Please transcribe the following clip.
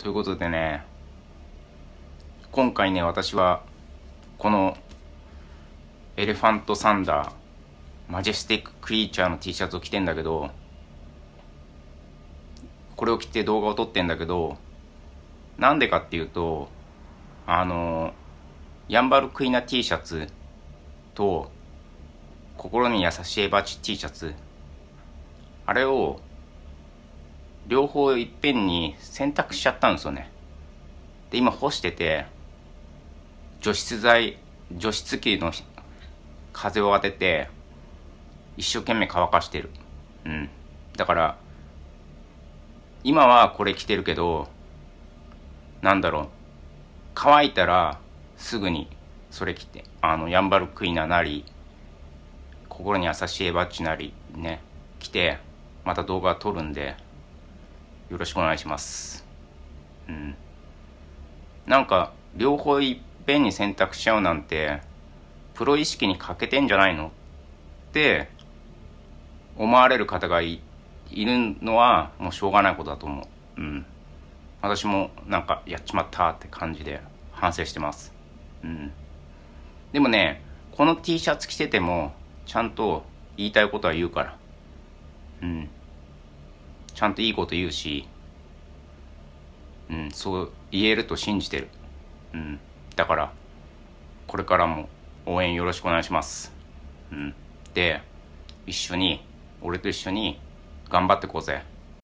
ということでね今回ね私はこのエレファントサンダーマジェスティッククリーチャーの T シャツを着てんだけどこれを着て動画を撮ってんだけどなんでかっていうとあのヤンバルクイナ T シャツと心に優しいエバチ T シャツあれを両方いっぺんに洗濯しちゃったんですよね。で、今干してて、除湿剤、除湿機の風を当てて、一生懸命乾かしてる。うん。だから、今はこれ着てるけど、なんだろう。乾いたら、すぐに、それ着て、あの、ヤンバルクイナなり、心に優しいエバッチなり、ね、着て、また動画撮るんで、よろしくお願いします。うん。なんか、両方いっぺんに選択しちゃうなんて、プロ意識に欠けてんじゃないのって思われる方がいるのはもうしょうがないことだと思う。うん。私もなんかやっちまったって感じで反省してます。うん。でもね、この T シャツ着ててもちゃんと言いたいことは言うから。うん。ちゃんといいこと言うし、うん、そう言えると信じてる。うん。だから、これからも応援よろしくお願いします。うん。で、一緒に、俺と一緒に頑張ってこうぜ。